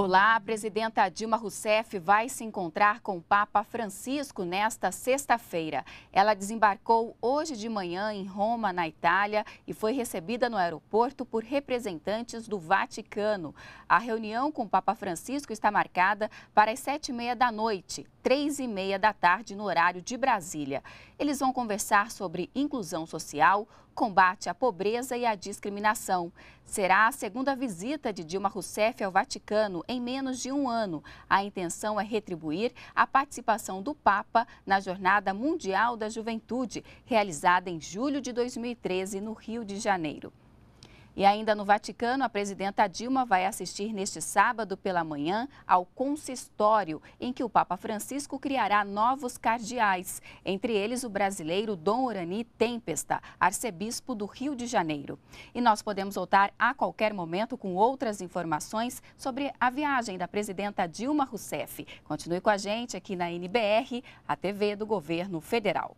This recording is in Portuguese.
Olá, a presidenta Dilma Rousseff vai se encontrar com o Papa Francisco nesta sexta-feira. Ela desembarcou hoje de manhã em Roma, na Itália, e foi recebida no aeroporto por representantes do Vaticano. A reunião com o Papa Francisco está marcada para as sete e meia da noite, três e meia da tarde, no horário de Brasília. Eles vão conversar sobre inclusão social, combate à pobreza e à discriminação. Será a segunda visita de Dilma Rousseff ao Vaticano em menos de um ano. A intenção é retribuir a participação do Papa na Jornada Mundial da Juventude, realizada em julho de 2013 no Rio de Janeiro. E ainda no Vaticano, a presidenta Dilma vai assistir neste sábado pela manhã ao consistório, em que o Papa Francisco criará novos cardeais, entre eles o brasileiro Dom Orani Tempesta, arcebispo do Rio de Janeiro. E nós podemos voltar a qualquer momento com outras informações sobre a viagem da presidenta Dilma Rousseff. Continue com a gente aqui na NBR, a TV do Governo Federal.